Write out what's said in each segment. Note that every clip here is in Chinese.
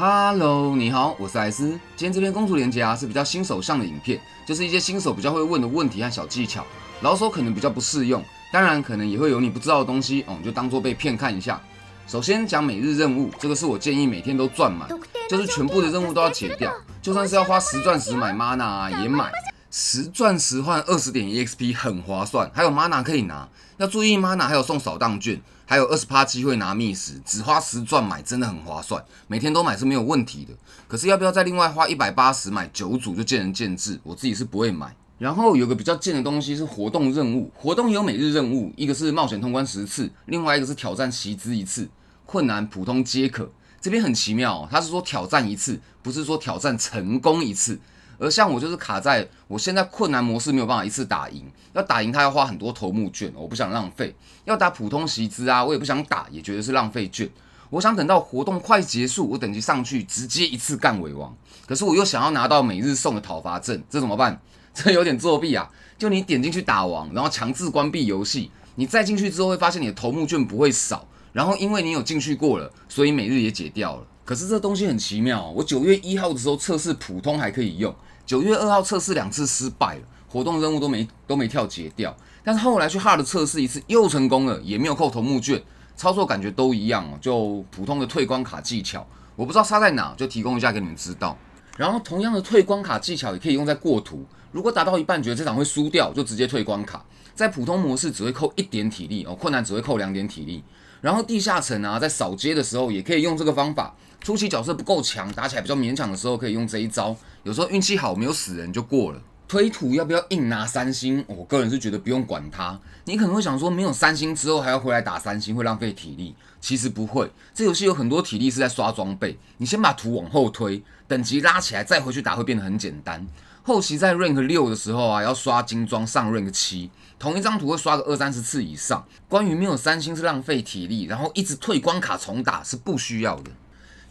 Hello，你好，我是艾斯。今天这篇公主连接啊是比较新手上的影片，就是一些新手比较会问的问题和小技巧，老手可能比较不适用。当然，可能也会有你不知道的东西哦，就当做被骗看一下。首先讲每日任务，这个是我建议每天都赚满，就是全部的任务都要解掉，就算是要花十钻石买 Mana 啊也买，十钻石换二十点 EXP 很划算，还有 Mana 可以拿。要注意 Mana 还有送扫荡券。还有二十趴机会拿密室，只花十钻买真的很划算，每天都买是没有问题的。可是要不要再另外花一百八十买九组就见仁见智，我自己是不会买。然后有个比较贱的东西是活动任务，活动有每日任务，一个是冒险通关十次，另外一个是挑战奇资一次，困难普通皆可。这边很奇妙，他是说挑战一次，不是说挑战成功一次。而像我就是卡在我现在困难模式没有办法一次打赢，要打赢他要花很多头目券，我不想浪费。要打普通席资啊，我也不想打，也觉得是浪费券。我想等到活动快结束，我等级上去直接一次干尾王。可是我又想要拿到每日送的讨伐证，这怎么办？这有点作弊啊！就你点进去打王，然后强制关闭游戏，你再进去之后会发现你的头目券不会少。然后因为你有进去过了，所以每日也解掉了。可是这东西很奇妙，我九月一号的时候测试普通还可以用。九月二号测试两次失败了，活动任务都没都没跳结掉。但是后来去哈的测试一次又成功了，也没有扣头目券，操作感觉都一样，就普通的退光卡技巧。我不知道差在哪，就提供一下给你们知道。然后同样的退光卡技巧也可以用在过图，如果打到一半觉得这场会输掉，就直接退光卡。在普通模式只会扣一点体力哦，困难只会扣两点体力。然后地下城啊，在扫街的时候也可以用这个方法。初期角色不够强，打起来比较勉强的时候，可以用这一招。有时候运气好，没有死人就过了。推土要不要硬拿三星？我个人是觉得不用管它。你可能会想说，没有三星之后还要回来打三星，会浪费体力。其实不会，这游戏有很多体力是在刷装备。你先把图往后推，等级拉起来再回去打，会变得很简单。后期在 rank 六的时候啊，要刷精装上 rank 七，同一张图会刷个二三十次以上。关于没有三星是浪费体力，然后一直退关卡重打是不需要的。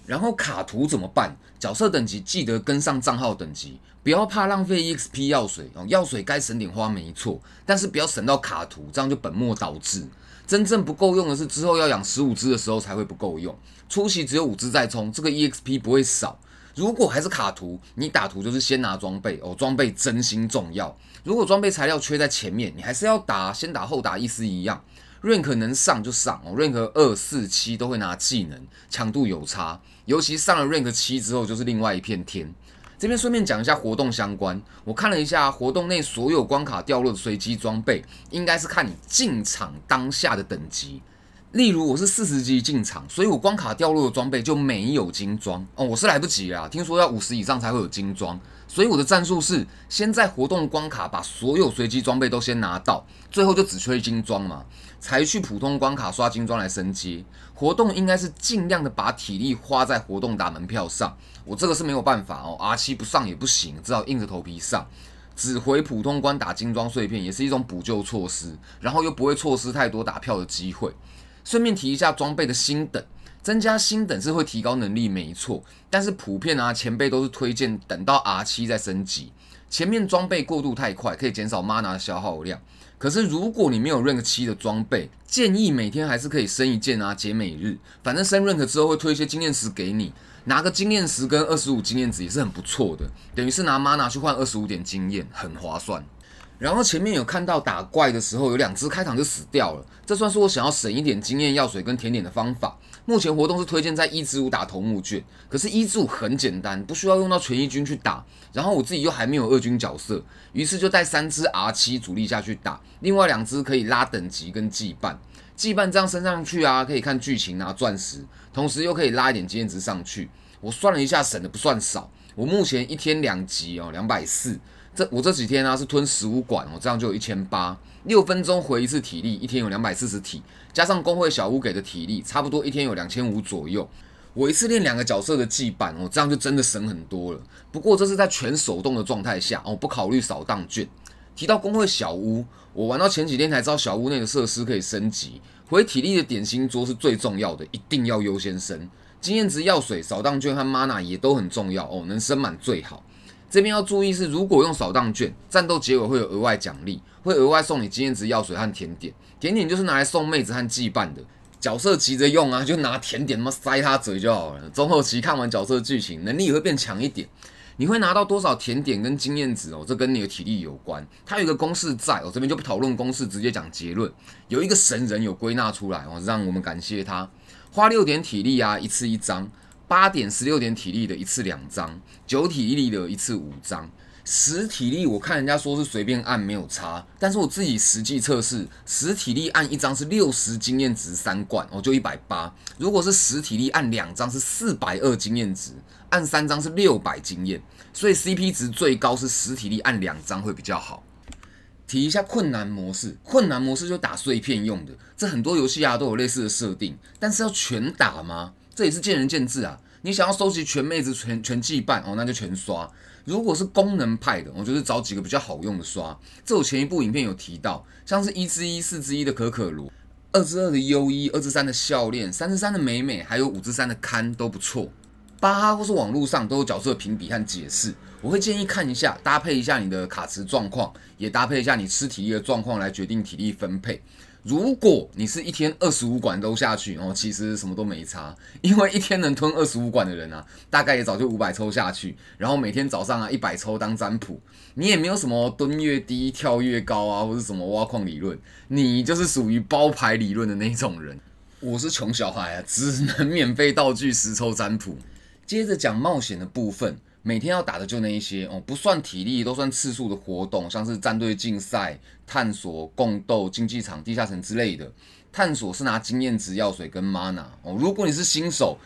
然后卡图怎么办？角色等级记得跟上账号等级，不要怕浪费 exp 药水哦，药水该省点花没错，但是不要省到卡图，这样就本末倒置。真正不够用的是之后要养十五只的时候才会不够用，初期只有五只在冲，这个 exp 不会少。如果还是卡图，你打图就是先拿装备哦，装备真心重要。如果装备材料缺在前面，你还是要打，先打后打意思一样。rank 能上就上哦，rank 二四七都会拿技能，强度有差。尤其上了 rank 七之后，就是另外一片天。这边顺便讲一下活动相关，我看了一下活动内所有关卡掉落的随机装备，应该是看你进场当下的等级。例如我是四十级进场，所以我关卡掉落的装备就没有金装哦，我是来不及啦。听说要五十以上才会有金装，所以我的战术是先在活动关卡把所有随机装备都先拿到，最后就只缺一金装嘛，才去普通关卡刷金装来升级。活动应该是尽量的把体力花在活动打门票上，我这个是没有办法哦，R 七不上也不行，只好硬着头皮上，只回普通关打精装碎片也是一种补救措施，然后又不会错失太多打票的机会。顺便提一下装备的新等，增加新等是会提高能力，没错。但是普遍啊，前辈都是推荐等到 R 七再升级，前面装备过度太快，可以减少 mana 的消耗量。可是如果你没有 rank 七的装备，建议每天还是可以升一件啊，解每日。反正升 rank 之后会推一些经验值给你，拿个经验石跟二十五经验值也是很不错的，等于是拿 mana 去换二十五点经验，很划算。然后前面有看到打怪的时候有两只开膛就死掉了，这算是我想要省一点经验药水跟甜点的方法。目前活动是推荐在一支五打头目卷，可是一支五很简单，不需要用到全一军去打。然后我自己又还没有二军角色，于是就带三只 R 七主力下去打，另外两只可以拉等级跟羁绊，羁绊这样升上去啊，可以看剧情拿钻石，同时又可以拉一点经验值上去。我算了一下，省的不算少。我目前一天两集哦，两百四。这我这几天啊是吞十五管哦，这样就有一千八，六分钟回一次体力，一天有两百四十体，加上工会小屋给的体力，差不多一天有两千五左右。我一次练两个角色的祭板哦，这样就真的省很多了。不过这是在全手动的状态下哦，不考虑扫荡券。提到工会小屋，我玩到前几天才知道小屋内的设施可以升级，回体力的点心桌是最重要的，一定要优先升。经验值药水、扫荡券和 Mana 也都很重要哦，能升满最好。这边要注意是，如果用扫荡券，战斗结尾会有额外奖励，会额外送你经验值、药水和甜点。甜点就是拿来送妹子和羁绊的。角色急着用啊，就拿甜点他妈塞他嘴就好了。中后期看完角色剧情，能力也会变强一点。你会拿到多少甜点跟经验值哦？这跟你的体力有关。它有个公式在，我这边就不讨论公式，直接讲结论。有一个神人有归纳出来哦，让我们感谢他。花六点体力啊，一次一张。八点十六点体力的一次两张，九体力的一次五张，十体力我看人家说是随便按没有差，但是我自己实际测试，十体力按一张是六十经验值三罐，哦就一百八，如果是十体力按两张是四百二经验值，按三张是六百经验，所以 CP 值最高是十体力按两张会比较好。提一下困难模式，困难模式就打碎片用的，这很多游戏啊都有类似的设定，但是要全打吗？这也是见仁见智啊！你想要收集全妹子、全全祭拜哦，那就全刷。如果是功能派的，我觉得找几个比较好用的刷。这我前一部影片有提到，像是一之一、四之一的可可炉，二之二的优一二之三的笑脸三之三的美美，还有五之三的刊都不错。巴哈或是网络上都有角色评比和解释，我会建议看一下，搭配一下你的卡池状况，也搭配一下你吃体力的状况来决定体力分配。如果你是一天二十五管都下去，哦，其实什么都没差，因为一天能吞二十五管的人啊，大概也早就五百抽下去，然后每天早上啊一百抽当占卜，你也没有什么蹲越低跳越高啊，或者什么挖矿理论，你就是属于包牌理论的那种人。我是穷小孩啊，只能免费道具十抽占卜。接着讲冒险的部分。每天要打的就那一些哦，不算体力都算次数的活动，像是战队竞赛、探索、共斗、竞技场、地下城之类的。探索是拿经验值、药水跟 mana 哦。如果你是新手，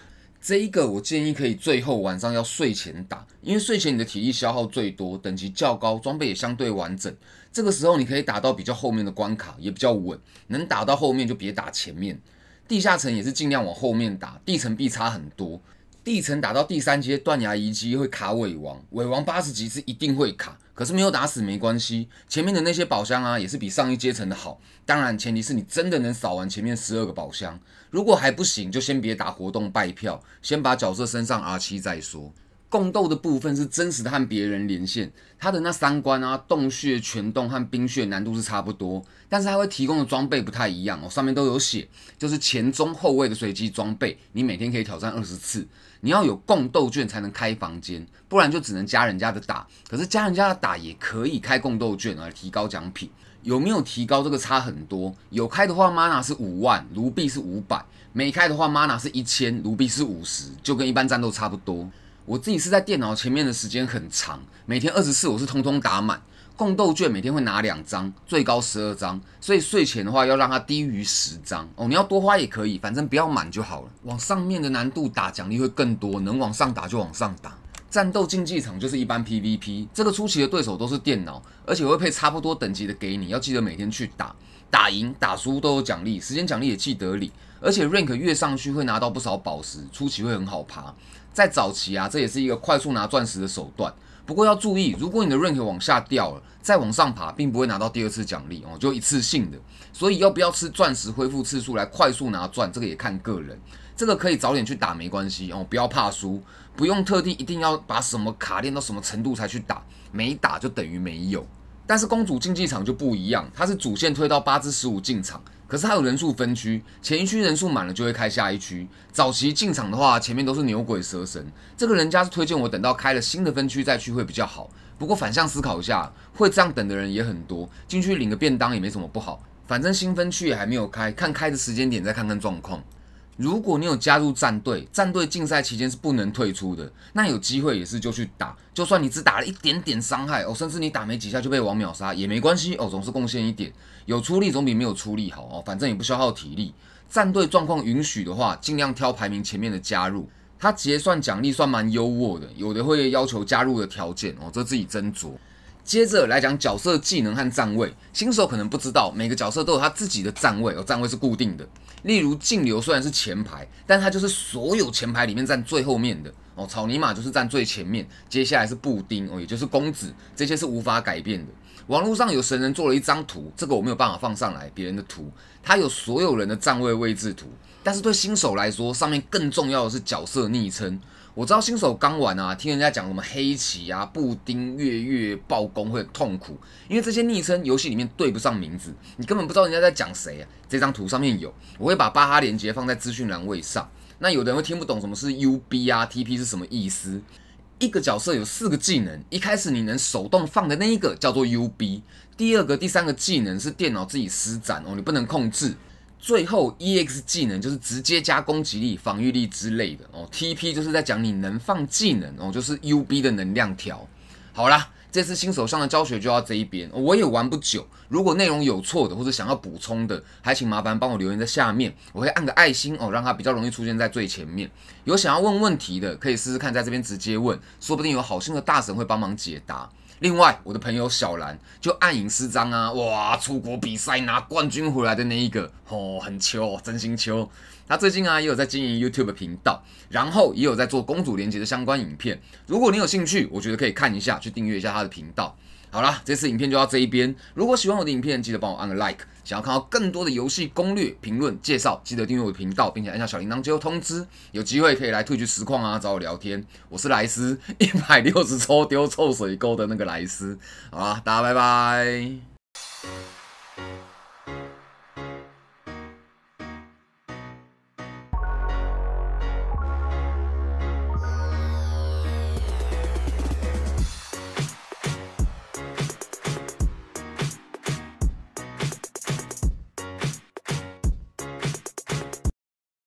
这一个我建议可以最后晚上要睡前打，因为睡前你的体力消耗最多，等级较高，装备也相对完整。这个时候你可以打到比较后面的关卡，也比较稳。能打到后面就别打前面。地下城也是尽量往后面打，地层币差很多。地层打到第三阶断崖遗迹会卡尾王，尾王八十级是一定会卡，可是没有打死没关系，前面的那些宝箱啊也是比上一阶层的好，当然前提是你真的能扫完前面十二个宝箱，如果还不行就先别打活动败票，先把角色身上 R 七再说。共斗的部分是真实的和别人连线，他的那三关啊，洞穴、全洞和冰穴难度是差不多，但是他会提供的装备不太一样，哦，上面都有写，就是前中后卫的随机装备，你每天可以挑战二十次，你要有共斗券才能开房间，不然就只能加人家的打。可是加人家的打也可以开共斗券来提高奖品，有没有提高这个差很多？有开的话，mana 是五万，卢币是五百；没开的话，mana 是一千，卢币是五十，就跟一般战斗差不多。我自己是在电脑前面的时间很长，每天二十四我是通通打满，共斗券每天会拿两张，最高十二张，所以睡前的话要让它低于十张哦。你要多花也可以，反正不要满就好了。往上面的难度打，奖励会更多，能往上打就往上打。战斗竞技场就是一般 PVP，这个初期的对手都是电脑，而且会配差不多等级的给你，要记得每天去打，打赢打输都有奖励，时间奖励也记得领。而且 rank 越上去会拿到不少宝石，初期会很好爬，在早期啊，这也是一个快速拿钻石的手段。不过要注意，如果你的 rank 往下掉了，再往上爬，并不会拿到第二次奖励哦，就一次性的。所以要不要吃钻石恢复次数来快速拿钻，这个也看个人。这个可以早点去打没关系哦，不要怕输，不用特地一定要把什么卡练到什么程度才去打，没打就等于没有。但是公主竞技场就不一样，它是主线推到八至十五进场，可是还有人数分区，前一区人数满了就会开下一区。早期进场的话，前面都是牛鬼蛇神。这个人家是推荐我等到开了新的分区再去会比较好。不过反向思考一下，会这样等的人也很多，进去领个便当也没什么不好。反正新分区也还没有开，看开的时间点再看看状况。如果你有加入战队，战队竞赛期间是不能退出的。那有机会也是就去打，就算你只打了一点点伤害哦，甚至你打没几下就被王秒杀也没关系哦，总是贡献一点，有出力总比没有出力好哦，反正也不消耗体力。战队状况允许的话，尽量挑排名前面的加入，它结算奖励算蛮优渥的，有的会要求加入的条件哦，这自己斟酌。接着来讲角色技能和站位，新手可能不知道，每个角色都有他自己的站位，哦，站位是固定的。例如净流虽然是前排，但他就是所有前排里面站最后面的。哦，草泥马就是站最前面，接下来是布丁哦，也就是公子，这些是无法改变的。网络上有神人做了一张图，这个我没有办法放上来，别人的图，他有所有人的站位位置图。但是对新手来说，上面更重要的是角色昵称。我知道新手刚玩啊，听人家讲什么黑棋啊、布丁、月月暴攻会痛苦，因为这些昵称游戏里面对不上名字，你根本不知道人家在讲谁啊。这张图上面有，我会把巴哈连接放在资讯栏位上。那有的人听不懂什么是 UB 啊、TP 是什么意思，一个角色有四个技能，一开始你能手动放的那一个叫做 UB，第二个、第三个技能是电脑自己施展哦，你不能控制。最后，EX 技能就是直接加攻击力、防御力之类的哦。TP 就是在讲你能放技能哦，就是 UB 的能量条。好啦，这次新手上的教学就到这一边。我也玩不久，如果内容有错的或者想要补充的，还请麻烦帮我留言在下面，我会按个爱心哦，让它比较容易出现在最前面。有想要问问题的，可以试试看在这边直接问，说不定有好心的大神会帮忙解答。另外，我的朋友小兰就暗影师张啊，哇，出国比赛拿冠军回来的那一个哦，很 Q，真心秋。他最近啊也有在经营 YouTube 频道，然后也有在做公主连结的相关影片。如果你有兴趣，我觉得可以看一下，去订阅一下他的频道。好啦，这次影片就到这一边。如果喜欢我的影片，记得帮我按个 like。想要看到更多的游戏攻略、评论、介绍，记得订阅我的频道，并且按下小铃铛接收通知。有机会可以来退局实况啊，找我聊天。我是莱斯，一百六十抽丢臭水沟的那个莱斯。好啦，大家拜拜。